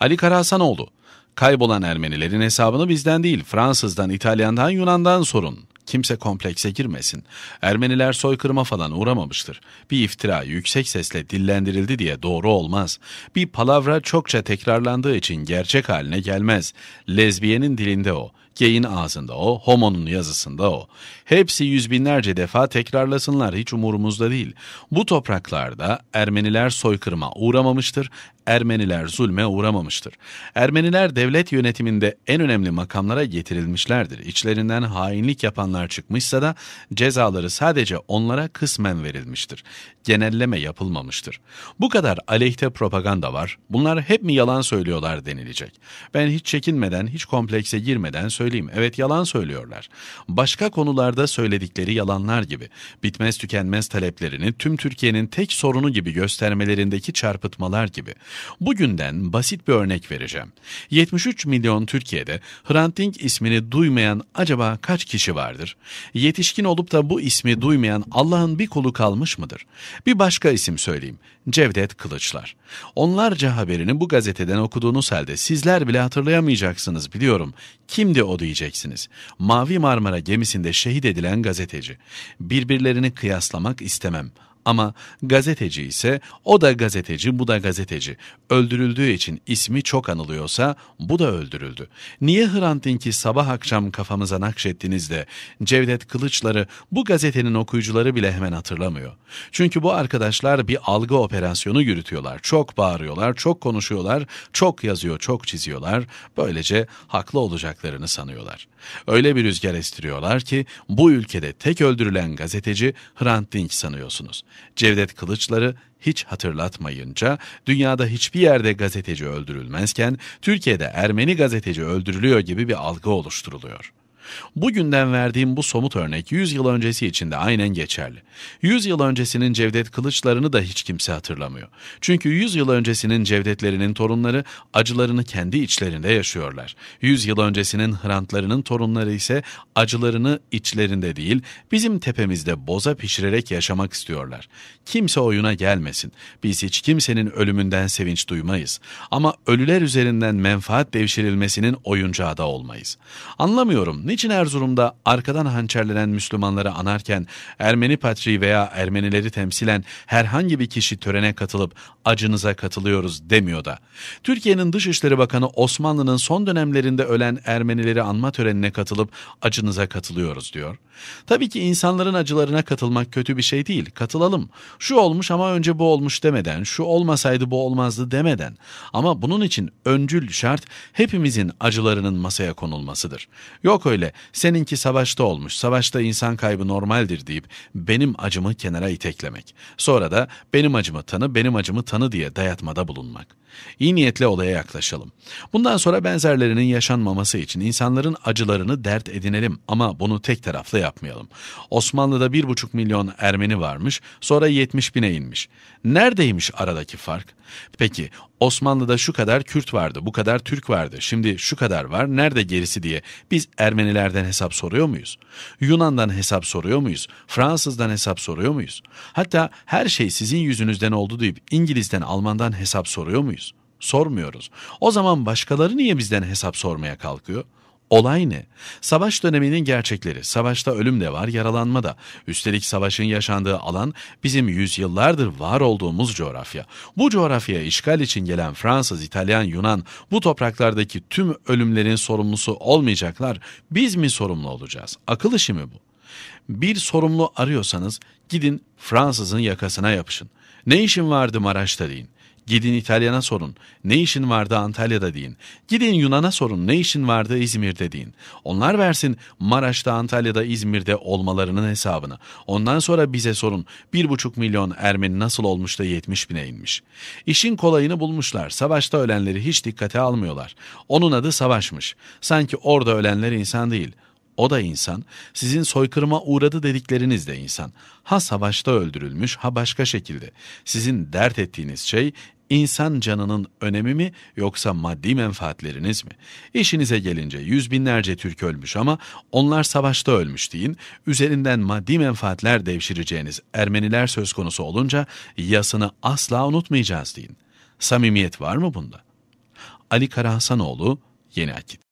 Ali Karahasanoğlu, kaybolan Ermenilerin hesabını bizden değil, Fransızdan, İtalyandan, Yunan'dan sorun. Kimse komplekse girmesin. Ermeniler soykırıma falan uğramamıştır. Bir iftira yüksek sesle dillendirildi diye doğru olmaz. Bir palavra çokça tekrarlandığı için gerçek haline gelmez. Lezbiyenin dilinde o, geyin ağzında o, homonun yazısında o. Hepsi yüz binlerce defa tekrarlasınlar hiç umurumuzda değil. Bu topraklarda Ermeniler soykırıma uğramamıştır. Ermeniler zulme uğramamıştır. Ermeniler devlet yönetiminde en önemli makamlara getirilmişlerdir. İçlerinden hainlik yapanlar çıkmışsa da cezaları sadece onlara kısmen verilmiştir. Genelleme yapılmamıştır. Bu kadar aleyhte propaganda var. Bunlar hep mi yalan söylüyorlar denilecek. Ben hiç çekinmeden, hiç komplekse girmeden söyleyeyim. Evet yalan söylüyorlar. Başka konularda söyledikleri yalanlar gibi. Bitmez tükenmez taleplerini tüm Türkiye'nin tek sorunu gibi göstermelerindeki çarpıtmalar gibi. Bugünden basit bir örnek vereceğim. 73 milyon Türkiye'de Hrant Dink ismini duymayan acaba kaç kişi vardır? Yetişkin olup da bu ismi duymayan Allah'ın bir kolu kalmış mıdır? Bir başka isim söyleyeyim. Cevdet Kılıçlar. Onlarca haberini bu gazeteden okuduğunuz halde sizler bile hatırlayamayacaksınız biliyorum. Kimdi o diyeceksiniz. Mavi Marmara gemisinde şehit edilen gazeteci. Birbirlerini kıyaslamak istemem. Ama gazeteci ise o da gazeteci, bu da gazeteci. Öldürüldüğü için ismi çok anılıyorsa bu da öldürüldü. Niye Hrant Dink'i sabah akşam kafamıza nakşettiniz de Cevdet Kılıçları bu gazetenin okuyucuları bile hemen hatırlamıyor. Çünkü bu arkadaşlar bir algı operasyonu yürütüyorlar. Çok bağırıyorlar, çok konuşuyorlar, çok yazıyor, çok çiziyorlar. Böylece haklı olacaklarını sanıyorlar. Öyle bir rüzgar estiriyorlar ki bu ülkede tek öldürülen gazeteci Hrant Dink sanıyorsunuz. Cevdet Kılıçları hiç hatırlatmayınca, dünyada hiçbir yerde gazeteci öldürülmezken, Türkiye'de Ermeni gazeteci öldürülüyor gibi bir algı oluşturuluyor.'' Bugünden verdiğim bu somut örnek 100 yıl öncesi için de aynen geçerli. 100 yıl öncesinin Cevdet Kılıçlarını da hiç kimse hatırlamıyor. Çünkü 100 yıl öncesinin Cevdetlerinin torunları acılarını kendi içlerinde yaşıyorlar. 100 yıl öncesinin Hrantlarının torunları ise acılarını içlerinde değil, bizim tepemizde boza pişirerek yaşamak istiyorlar. Kimse oyuna gelmesin. Biz hiç kimsenin ölümünden sevinç duymayız. Ama ölüler üzerinden menfaat devşirilmesinin oyuncağı da olmayız. Anlamıyorum. Ne için Erzurum'da arkadan hançerlenen Müslümanları anarken Ermeni patriği veya Ermenileri temsilen herhangi bir kişi törene katılıp acınıza katılıyoruz demiyor da. Türkiye'nin Dışişleri Bakanı Osmanlı'nın son dönemlerinde ölen Ermenileri anma törenine katılıp acınıza katılıyoruz diyor. Tabii ki insanların acılarına katılmak kötü bir şey değil. Katılalım. Şu olmuş ama önce bu olmuş demeden, şu olmasaydı bu olmazdı demeden. Ama bunun için öncül şart hepimizin acılarının masaya konulmasıdır. Yok öyle de seninki savaşta olmuş, savaşta insan kaybı normaldir deyip benim acımı kenara iteklemek. Sonra da benim acımı tanı, benim acımı tanı diye dayatmada bulunmak. İyi niyetle olaya yaklaşalım. Bundan sonra benzerlerinin yaşanmaması için insanların acılarını dert edinelim ama bunu tek taraflı yapmayalım. Osmanlı'da 1,5 milyon Ermeni varmış, sonra 70 bine inmiş. Neredeymiş aradaki fark? Peki Osmanlı'da şu kadar Kürt vardı, bu kadar Türk vardı, şimdi şu kadar var, nerede gerisi diye biz Ermenilerden hesap soruyor muyuz? Yunan'dan hesap soruyor muyuz? Fransız'dan hesap soruyor muyuz? Hatta her şey sizin yüzünüzden oldu deyip İngiliz'den, Alman'dan hesap soruyor muyuz? Sormuyoruz. O zaman başkaları niye bizden hesap sormaya kalkıyor? Olay ne? Savaş döneminin gerçekleri. Savaşta ölüm de var, yaralanma da. Üstelik savaşın yaşandığı alan bizim yüzyıllardır var olduğumuz coğrafya. Bu coğrafyaya işgal için gelen Fransız, İtalyan, Yunan bu topraklardaki tüm ölümlerin sorumlusu olmayacaklar. Biz mi sorumlu olacağız? Akıl işi mi bu? Bir sorumlu arıyorsanız gidin Fransızın yakasına yapışın. Ne işin vardı Maraş'ta deyin. Gidin İtalyana sorun. Ne işin vardı Antalya'da deyin. Gidin Yunan'a sorun. Ne işin vardı İzmir'de deyin. Onlar versin Maraş'ta, Antalya'da, İzmir'de olmalarının hesabını. Ondan sonra bize sorun. bir buçuk milyon Ermeni nasıl olmuş da 70 bine inmiş. İşin kolayını bulmuşlar. Savaşta ölenleri hiç dikkate almıyorlar. Onun adı savaşmış. Sanki orada ölenler insan değil.'' o da insan, sizin soykırıma uğradı dedikleriniz de insan. Ha savaşta öldürülmüş ha başka şekilde. Sizin dert ettiğiniz şey İnsan canının önemi mi yoksa maddi menfaatleriniz mi? İşinize gelince yüz binlerce Türk ölmüş ama onlar savaşta ölmüş deyin, üzerinden maddi menfaatler devşireceğiniz Ermeniler söz konusu olunca yasını asla unutmayacağız deyin. Samimiyet var mı bunda? Ali Karahasanoğlu, Yeni Akit